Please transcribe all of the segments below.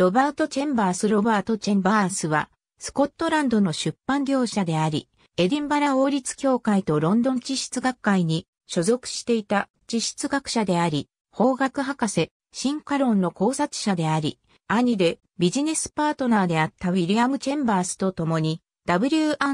ロバート・チェンバース・ロバート・チェンバースは、スコットランドの出版業者であり、エディンバラ王立協会とロンドン地質学会に所属していた地質学者であり、法学博士、進化論の考察者であり、兄でビジネスパートナーであったウィリアム・チェンバースと共に、W&R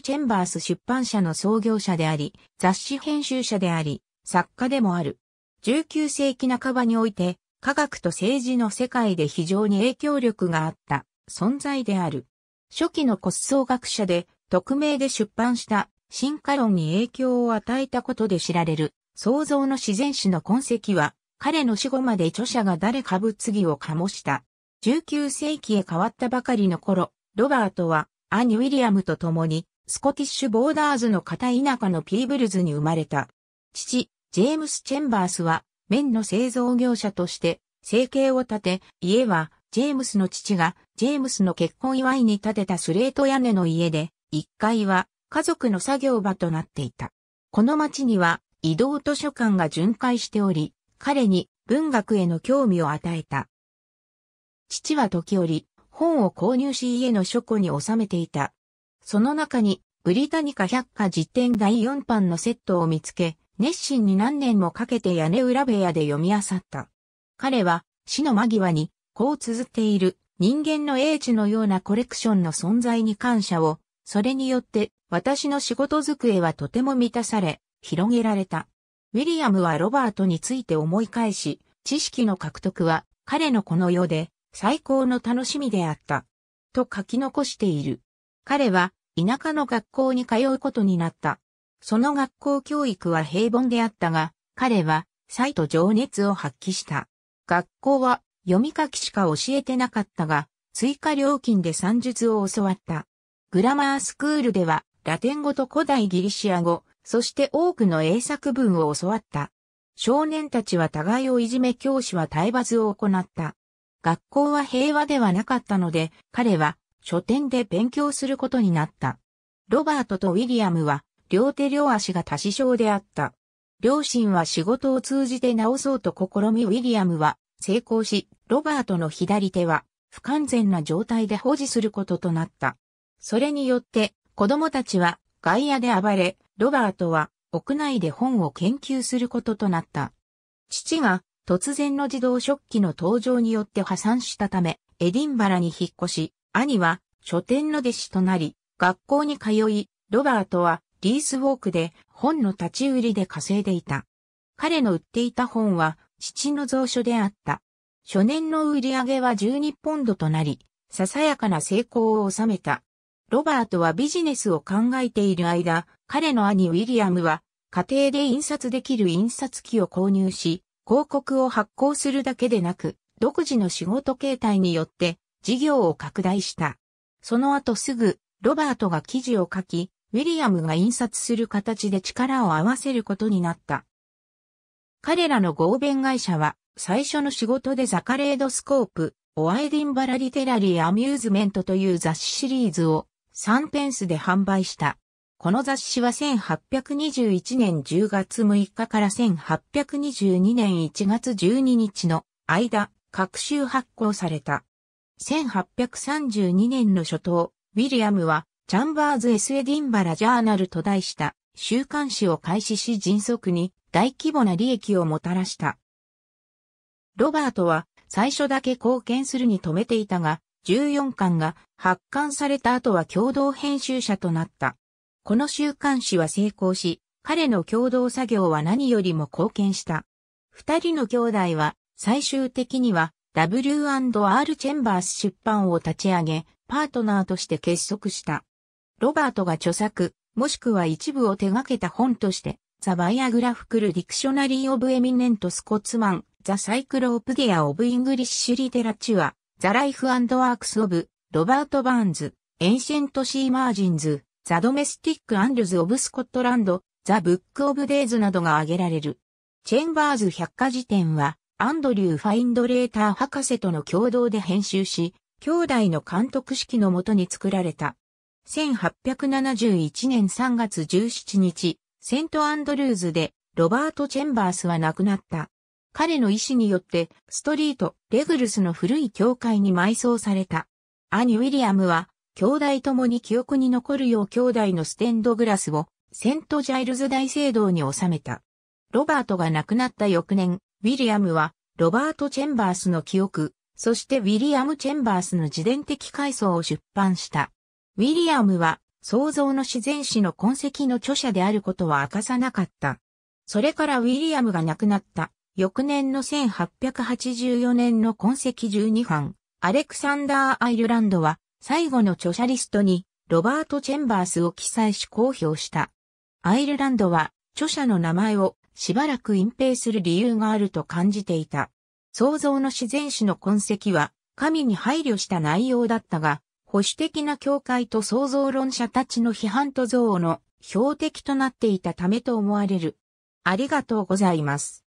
チェンバース出版社の創業者であり、雑誌編集者であり、作家でもある。19世紀半ばにおいて、科学と政治の世界で非常に影響力があった存在である。初期の骨相学者で、匿名で出版した進化論に影響を与えたことで知られる創造の自然史の痕跡は、彼の死後まで著者が誰か物議を醸した。19世紀へ変わったばかりの頃、ロバートは、アニ・ウィリアムと共に、スコティッシュ・ボーダーズの片田舎のピーブルズに生まれた。父、ジェームス・チェンバースは、面の製造業者として生計を立て、家はジェームスの父がジェームスの結婚祝いに建てたスレート屋根の家で、1階は家族の作業場となっていた。この町には移動図書館が巡回しており、彼に文学への興味を与えた。父は時折、本を購入し家の書庫に収めていた。その中に、ブリタニカ百科辞典第4版のセットを見つけ、熱心に何年もかけて屋根裏部屋で読み漁った。彼は死の間際にこう綴っている人間の英知のようなコレクションの存在に感謝を、それによって私の仕事机はとても満たされ、広げられた。ウィリアムはロバートについて思い返し、知識の獲得は彼のこの世で最高の楽しみであった。と書き残している。彼は田舎の学校に通うことになった。その学校教育は平凡であったが、彼は、再と情熱を発揮した。学校は、読み書きしか教えてなかったが、追加料金で算術を教わった。グラマースクールでは、ラテン語と古代ギリシア語、そして多くの英作文を教わった。少年たちは互いをいじめ教師は体罰を行った。学校は平和ではなかったので、彼は書店で勉強することになった。ロバートとウィリアムは両手両足が多死症であった。両親は仕事を通じて治そうと試みウィリアムは成功し、ロバートの左手は不完全な状態で保持することとなった。それによって子供たちは外野で暴れ、ロバートは屋内で本を研究することとなった。父が突然の自動食器の登場によって破産したため、エディンバラに引っ越し、兄は書店の弟子となり、学校に通い、ロバートはリースウォークで本の立ち売りで稼いでいた。彼の売っていた本は父の蔵書であった。初年の売り上げは12ポンドとなり、ささやかな成功を収めた。ロバートはビジネスを考えている間、彼の兄ウィリアムは家庭で印刷できる印刷機を購入し、広告を発行するだけでなく、独自の仕事形態によって事業を拡大した。その後すぐ、ロバートが記事を書き、ウィリアムが印刷する形で力を合わせることになった。彼らの合弁会社は、最初の仕事でザカレードスコープ、オアエディンバラリテラリーアミューズメントという雑誌シリーズを3ペンスで販売した。この雑誌は1821年10月6日から1822年1月12日の間、各週発行された。1832年の初頭、ウィリアムはチャンバーズ・エス・エディンバラ・ジャーナルと題した週刊誌を開始し迅速に大規模な利益をもたらした。ロバートは最初だけ貢献するに止めていたが、14巻が発刊された後は共同編集者となった。この週刊誌は成功し、彼の共同作業は何よりも貢献した。二人の兄弟は最終的には W&R チェンバース出版を立ち上げ、パートナーとして結束した。ロバートが著作、もしくは一部を手掛けた本として、ザ・バイアグラフクル・ディクショナリー・オブ・エミネント・スコッツマン、ザ・サイクロープ l i ア・オブ・イングリッシュ・リテラチュア、ザ・ライフ・アンド・ワークス・オブ、ロバート・バーンズ、エンシェント・シー・マージンズ、ザ・ドメスティック・アン c ズ・オブ・スコットランド、ザ・ブック・オブ・デイズなどが挙げられる。チェンバーズ百科事典は、アンドリュー・ファインドレーター博士との共同で編集し、兄弟の監督式のもとに作られた。1871年3月17日、セントアンドルーズでロバート・チェンバースは亡くなった。彼の意思によってストリート、レグルスの古い教会に埋葬された。兄ウィリアムは、兄弟ともに記憶に残るよう兄弟のステンドグラスをセント・ジャイルズ大聖堂に収めた。ロバートが亡くなった翌年、ウィリアムはロバート・チェンバースの記憶、そしてウィリアム・チェンバースの自伝的回想を出版した。ウィリアムは創造の自然史の痕跡の著者であることは明かさなかった。それからウィリアムが亡くなった翌年の1884年の痕跡12版、アレクサンダー・アイルランドは最後の著者リストにロバート・チェンバースを記載し公表した。アイルランドは著者の名前をしばらく隠蔽する理由があると感じていた。創造の自然史の痕跡は神に配慮した内容だったが、保守的な教会と創造論者たちの批判と憎悪の標的となっていたためと思われる。ありがとうございます。